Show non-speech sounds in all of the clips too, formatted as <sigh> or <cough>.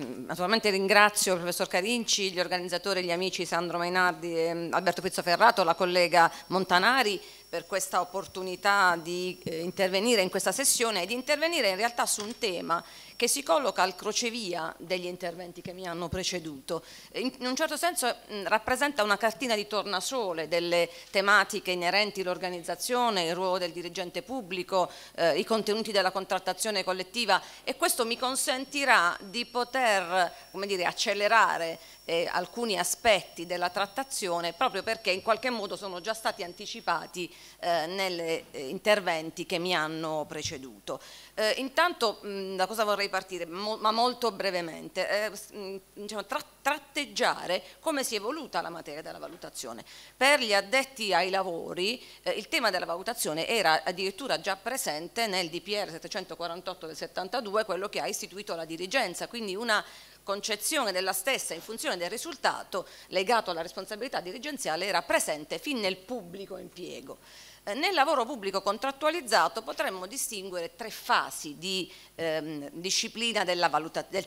Mm, naturalmente ringrazio il professor Carinci, gli organizzatori, gli amici Sandro Mainardi, mm, Alberto Pizzoferrato, la collega Montanari per questa opportunità di eh, intervenire in questa sessione e di intervenire in realtà su un tema che si colloca al crocevia degli interventi che mi hanno preceduto. In, in un certo senso mh, mm, rappresenta una cartina di tornasole delle tematiche inerenti all'organizzazione, il ruolo del dirigente pubblico, eh, i contenuti della contrattazione collettiva e questo mi consentirà di poter dire, accelerare eh, alcuni aspetti della trattazione proprio perché in qualche modo sono già stati anticipati eh, negli eh, interventi che mi hanno preceduto. Eh, intanto mh, da cosa vorrei partire? Mo ma molto brevemente, eh, mh, diciamo, tra tratteggiare come si è evoluta la materia della valutazione. Per gli addetti ai lavori eh, il tema della valutazione era addirittura già presente nel DPR 748 del 72, quello che ha istituito la dirigenza, quindi una concezione della stessa in funzione del risultato legato alla responsabilità dirigenziale era presente fin nel pubblico impiego. Eh, nel lavoro pubblico contrattualizzato potremmo distinguere tre fasi di ehm, disciplina del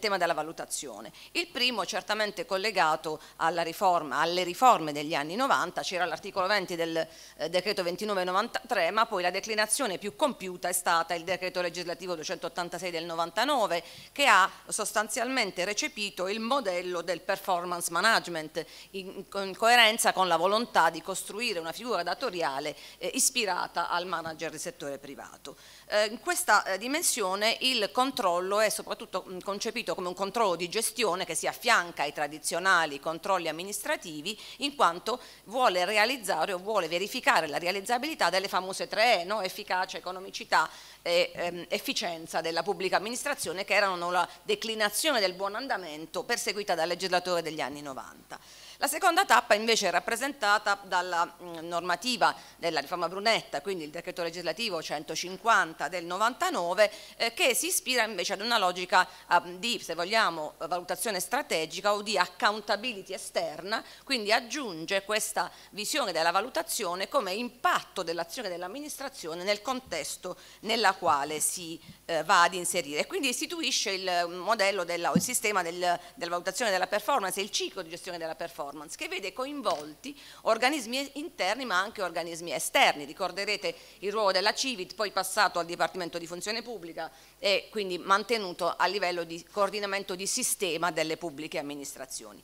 tema della valutazione. Il primo certamente collegato riforma, alle riforme degli anni 90, c'era l'articolo 20 del eh, decreto 2993, ma poi la declinazione più compiuta è stata il decreto legislativo 286 del 99 che ha sostanzialmente recepito il modello del performance management in, in coerenza con la volontà di costruire una figura datoriale eh, ispirata al manager del settore privato. Eh, in questa eh, dimensione il controllo è soprattutto concepito come un controllo di gestione che si affianca ai tradizionali controlli amministrativi in quanto vuole realizzare o vuole verificare la realizzabilità delle famose tre E, no? efficacia, economicità e ehm, efficienza della pubblica amministrazione che erano la declinazione del buon andamento perseguita dal legislatore degli anni 90. La seconda tappa invece è rappresentata dalla mm, normativa della riforma Brunetta, quindi il decreto legislativo 150 del 99, eh, che si ispira invece ad una logica eh, di, se vogliamo, valutazione strategica o di accountability esterna, quindi aggiunge questa visione della valutazione come impatto dell'azione dell'amministrazione nel contesto nella quale si eh, va ad inserire. Quindi istituisce il mm, modello della, o il sistema del, della valutazione della performance e il ciclo di gestione della performance performance che vede coinvolti organismi interni ma anche organismi esterni. Ricorderete il ruolo della Civit, poi passato al Dipartimento di Funzione Pubblica e quindi mantenuto a livello di coordinamento di sistema delle pubbliche amministrazioni.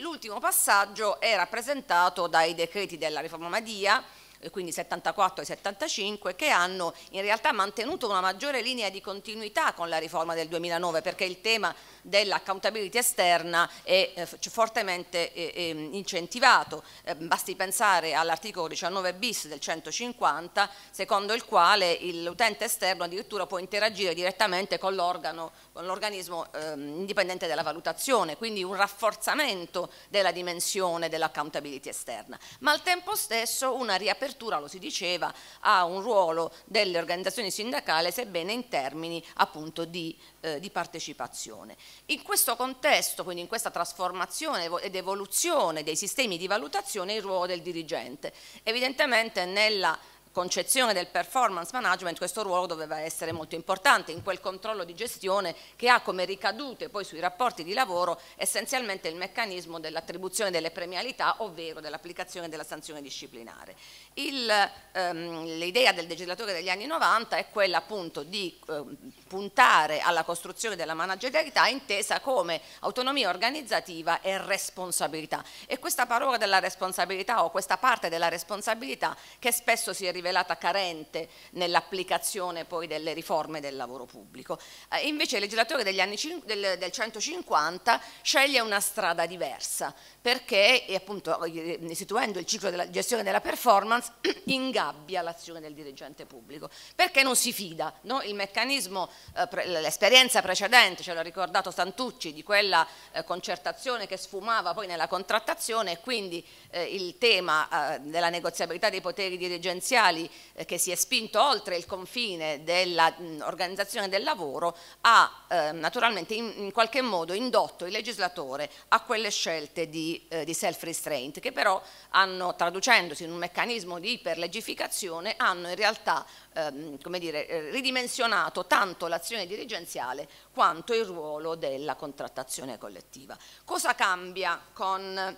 L'ultimo passaggio è rappresentato dai decreti della riforma Madia, eh, quindi 74 e 75, che hanno in realtà mantenuto una maggiore linea di continuità con la riforma del 2009 perché il tema dell'accountability esterna è eh, fortemente eh, ehm, incentivato. Eh, basti pensare all'articolo 19 bis del 150, secondo il quale l'utente esterno addirittura può interagire direttamente con l'organismo ehm, indipendente della valutazione, quindi un rafforzamento della dimensione dell'accountability esterna, ma al tempo stesso una riapertura apertura, lo si diceva, ha un ruolo delle organizzazioni sindacali sebbene in termini appunto di, eh, di partecipazione. In questo contesto, quindi in questa trasformazione ed evoluzione dei sistemi di valutazione il ruolo del dirigente, evidentemente nella concezione del performance management questo ruolo doveva essere molto importante in quel controllo di gestione che ha come ricadute poi sui rapporti di lavoro essenzialmente il meccanismo dell'attribuzione delle premialità ovvero dell'applicazione della sanzione disciplinare. Ehm, l'idea ehm, del legislatore degli anni 90 è quella appunto di eh, puntare alla costruzione della managerialità intesa come autonomia organizzativa e responsabilità e questa parola della responsabilità o questa parte della responsabilità che spesso si è rivelata rivelata carente nell'applicazione poi delle riforme del lavoro pubblico. Eh, invece il legislatore degli anni del, del 150 sceglie una strada diversa perché appunto eh, eh, istituendo il ciclo della gestione della performance <clears throat> ingabbia l'azione del dirigente pubblico perché non si fida, no? il meccanismo, eh, l'esperienza precedente, ce l'ha ricordato Santucci, di quella eh, concertazione che sfumava poi nella contrattazione e quindi eh, il tema eh, della negoziabilità dei poteri dirigenziali Cali eh, che si è spinto oltre il confine dell'organizzazione del lavoro ha eh, naturalmente in, in, qualche modo indotto il legislatore a quelle scelte di, eh, di self-restraint che però hanno, traducendosi in un meccanismo di iperlegificazione, hanno in realtà ehm, come dire, eh, ridimensionato tanto l'azione dirigenziale quanto il ruolo della contrattazione collettiva. Cosa cambia con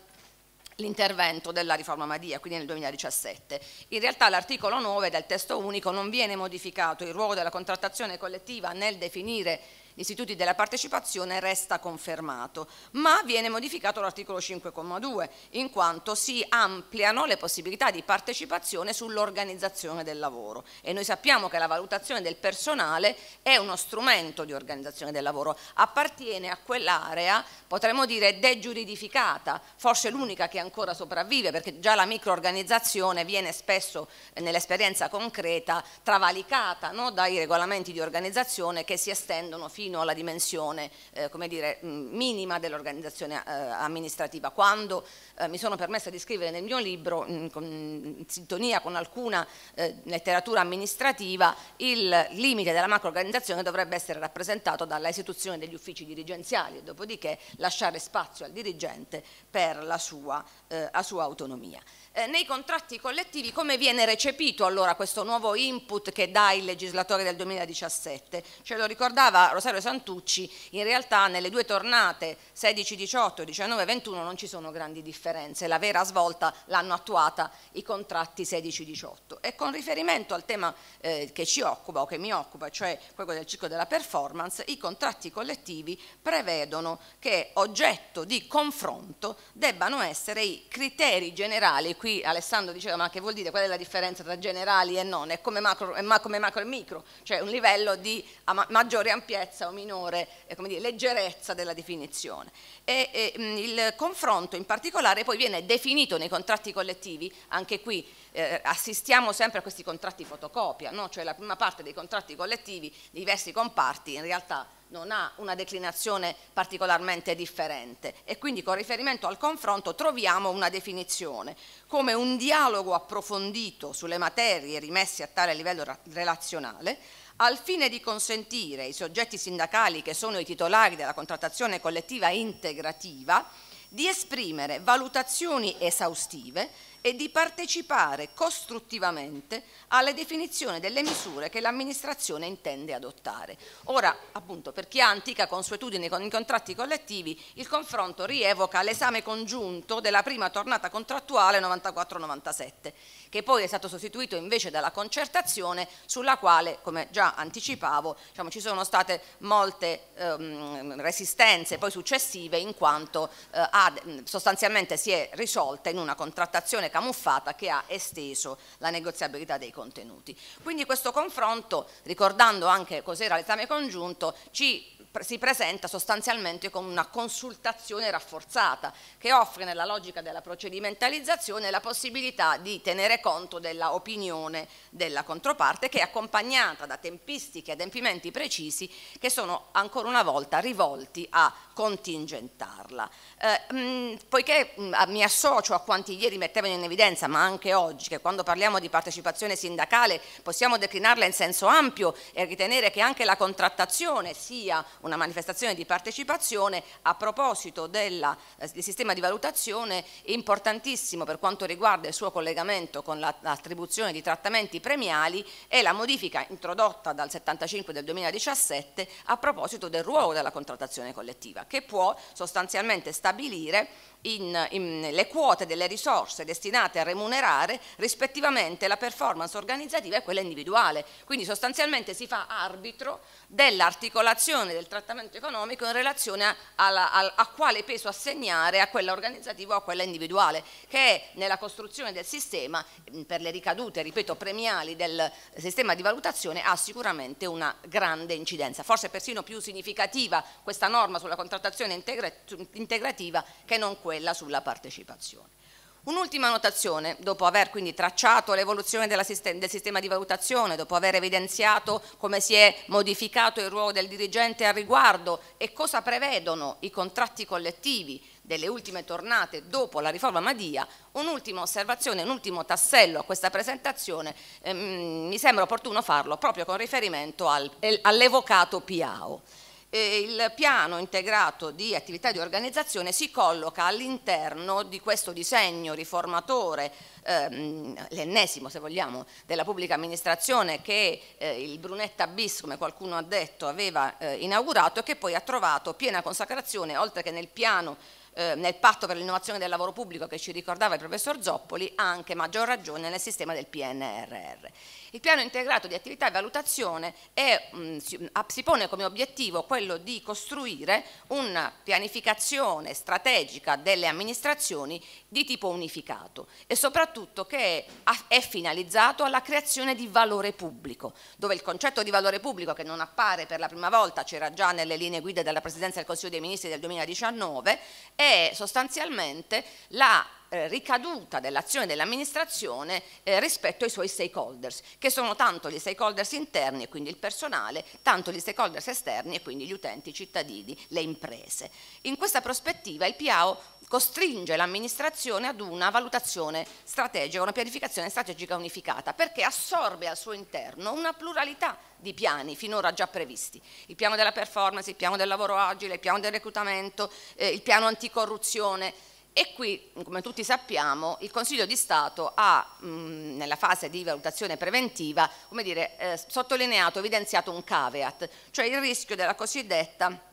l'intervento della riforma Madia, quindi nel 2017. In realtà l'articolo 9 del testo unico non viene modificato, il ruolo della contrattazione collettiva nel definire istituti della partecipazione resta confermato, ma viene modificato l'articolo 5,2 in quanto si ampliano le possibilità di partecipazione sull'organizzazione del lavoro e noi sappiamo che la valutazione del personale è uno strumento di organizzazione del lavoro, appartiene a quell'area, potremmo dire, degiuridificata, forse l'unica che ancora sopravvive perché già la microorganizzazione viene spesso eh, nell'esperienza concreta travalicata no, dai regolamenti di organizzazione che si estendono fino fino alla dimensione eh, dire, mm, minima dell'organizzazione eh, amministrativa. Quando eh, mi sono permessa di scrivere nel mio libro, in, mm, in sintonia con alcuna eh, letteratura amministrativa, il limite della macroorganizzazione dovrebbe essere rappresentato dalla istituzione degli uffici dirigenziali e dopodiché lasciare spazio al dirigente per la sua, eh, la sua autonomia. nei contratti collettivi come viene recepito allora questo nuovo input che dà il legislatore del 2017? Ce lo ricordava Rosario Rosario Santucci, in realtà nelle due tornate 16-18, 19-21 non ci sono grandi differenze, la vera svolta l'hanno attuata i contratti 16-18. E con riferimento al tema eh, che ci occupa o che mi occupa, cioè quello del ciclo della performance, i contratti collettivi prevedono che oggetto di confronto debbano essere i criteri generali, qui Alessandro diceva ma che vuol dire, qual è la differenza tra generali e non, è come macro, è ma, come macro e micro, cioè un livello di maggiore ampiezza diversa o minore eh, dire, leggerezza della definizione. E, e, mh, mm, il confronto in particolare poi viene definito nei contratti collettivi, anche qui eh, assistiamo sempre a questi contratti fotocopia, no? cioè la prima parte dei contratti collettivi di diversi comparti in realtà non ha una declinazione particolarmente differente e quindi con riferimento al confronto troviamo una definizione come un dialogo approfondito sulle materie rimesse a tale livello relazionale al fine di consentire ai soggetti sindacali che sono i titolari della contrattazione collettiva integrativa di esprimere valutazioni esaustive e di partecipare costruttivamente alle definizioni delle misure che l'amministrazione intende adottare. Ora, appunto, per chi ha antica consuetudine con i contratti collettivi, il confronto rievoca l'esame congiunto della prima tornata contrattuale 94-97, che poi è stato sostituito invece dalla concertazione sulla quale, come già anticipavo, diciamo, ci sono state molte ehm, resistenze poi successive in quanto eh, ha, sostanzialmente si è risolta in una contrattazione camuffata che ha esteso la negoziabilità dei contenuti. Quindi questo confronto, ricordando anche cos'era l'esame congiunto, ci si presenta sostanzialmente come una consultazione rafforzata che offre nella logica della procedimentalizzazione la possibilità di tenere conto dell'opinione della controparte che è accompagnata da tempistiche e adempimenti precisi che sono ancora una volta rivolti a contingentarla. Eh, mh, mm, poiché mh, mm, mi associo a quanti ieri mettevano in evidenza, ma anche oggi, che quando parliamo di partecipazione sindacale possiamo declinarla in senso ampio e ritenere che anche la contrattazione sia una manifestazione di partecipazione, a proposito della, eh, del sistema di valutazione importantissimo per quanto riguarda il suo collegamento con l'attribuzione di trattamenti premiali è la modifica introdotta dal 75 del 2017 a proposito del ruolo della contrattazione collettiva che può sostanzialmente stabilire in, in, le quote delle risorse destinate a remunerare rispettivamente la performance organizzativa e quella individuale. Quindi sostanzialmente si fa arbitro dell'articolazione del trattamento economico in relazione a, alla, a, a quale peso assegnare a quella organizzativa o a quella individuale, che è nella costruzione del sistema, per le ricadute, ripeto, premiali del sistema di valutazione, ha sicuramente una grande incidenza, forse persino più significativa questa norma sulla contrattazione integra integrativa che non quella quella sulla partecipazione. Un'ultima notazione, dopo aver quindi tracciato l'evoluzione del sistema di valutazione, dopo aver evidenziato come si è modificato il ruolo del dirigente al riguardo e cosa prevedono i contratti collettivi delle ultime tornate dopo la riforma Madia, un'ultima osservazione, un ultimo tassello a questa presentazione, ehm, mi sembra opportuno farlo proprio con riferimento al, all'evocato PIAO eh, il piano integrato di attività di organizzazione si colloca all'interno di questo disegno riformatore, ehm, l'ennesimo se vogliamo, della pubblica amministrazione che eh, il Brunetta Bis, come qualcuno ha detto, aveva eh, inaugurato e che poi ha trovato piena consacrazione, oltre che nel piano eh, nel patto per l'innovazione del lavoro pubblico che ci ricordava il professor Zoppoli, ha anche maggior ragione nel sistema del PNRR. Il piano integrato di attività e valutazione è, mm, si, si pone come obiettivo quello di costruire una pianificazione strategica delle amministrazioni di tipo unificato e soprattutto che è finalizzato alla creazione di valore pubblico, dove il concetto di valore pubblico che non appare per la prima volta, c'era già nelle linee guida della Presidenza del Consiglio dei Ministri del 2019, è è sostanzialmente la eh, ricaduta dell'azione dell'amministrazione eh, rispetto ai suoi stakeholders, che sono tanto gli stakeholders interni e quindi il personale, tanto gli stakeholders esterni e quindi gli utenti, i cittadini, le imprese. In questa prospettiva il PIAO costringe l'amministrazione ad una valutazione strategica, una pianificazione strategica unificata, perché assorbe al suo interno una pluralità di piani finora già previsti. Il piano della performance, il piano del lavoro agile, il piano del reclutamento, eh, il piano anticorruzione, e qui, come tutti sappiamo, il Consiglio di Stato ha, mh, mm, nella fase di valutazione preventiva, dire, eh, sottolineato, evidenziato un caveat, cioè il rischio della cosiddetta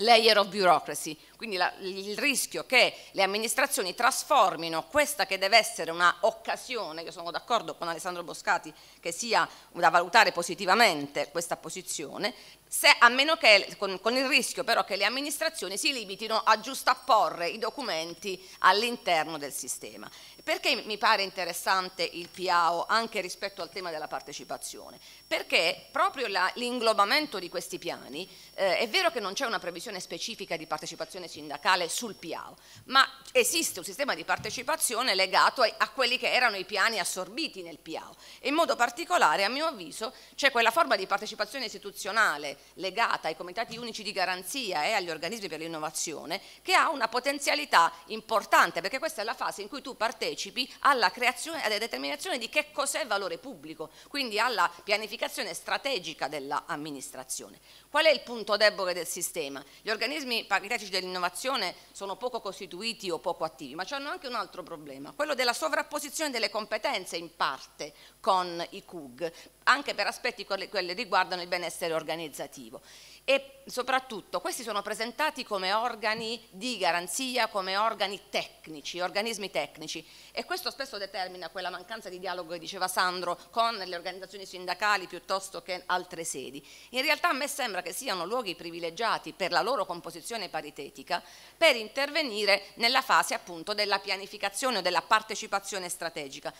layer of bureaucracy, quindi la, il rischio che le amministrazioni trasformino questa che deve essere una occasione, io sono d'accordo con Alessandro Boscati che sia da valutare positivamente questa posizione, se, a meno che, con, con, il rischio però che le amministrazioni si limitino a giustapporre i documenti all'interno del sistema. Perché mi pare interessante il PAO anche rispetto al tema della partecipazione? Perché proprio l'inglobamento di questi piani, eh, è vero che non c'è una previsione specifica di partecipazione organizzazione sindacale sul PIAO, ma esiste un sistema di partecipazione legato a, a quelli che erano i piani assorbiti nel PIAO e in modo particolare a mio avviso c'è quella forma di partecipazione istituzionale legata ai comitati unici di garanzia e agli organismi per l'innovazione che ha una potenzialità importante perché questa è la fase in cui tu partecipi alla creazione e alla determinazione di che cos'è valore pubblico, quindi alla pianificazione strategica dell'amministrazione. Qual è il punto debole del sistema? Gli organismi paritetici dell'innovazione innovazione sono poco costituiti o poco attivi, ma hanno anche un altro problema, quello della sovrapposizione delle competenze in parte con i CUG, anche per aspetti che riguardano il benessere organizzativo e soprattutto questi sono presentati come organi di garanzia, come organi tecnici, organismi tecnici e questo spesso determina quella mancanza di dialogo che diceva Sandro con le organizzazioni sindacali piuttosto che altre sedi. In realtà a me sembra che siano luoghi privilegiati per la loro composizione paritetica per intervenire nella fase appunto della pianificazione o della partecipazione strategica.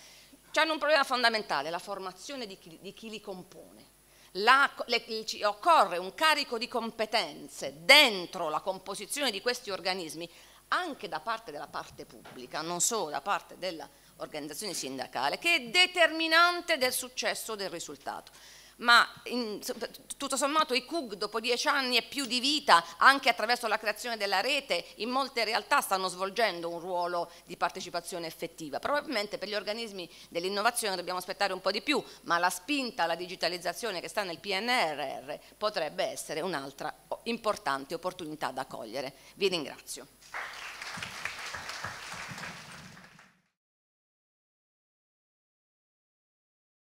C'è un problema fondamentale, la formazione di chi, di chi li compone la, le, occorre un carico di competenze dentro la composizione di questi organismi anche da parte della parte pubblica, non solo da parte dell'organizzazione sindacale, che è determinante del successo del risultato ma in, tutto sommato i CUG dopo dieci anni e più di vita, anche attraverso la creazione della rete, in molte realtà stanno svolgendo un ruolo di partecipazione effettiva. Probabilmente per gli organismi dell'innovazione dobbiamo aspettare un po' di più, ma la spinta alla digitalizzazione che sta nel PNRR potrebbe essere un'altra importante opportunità da cogliere. Vi ringrazio.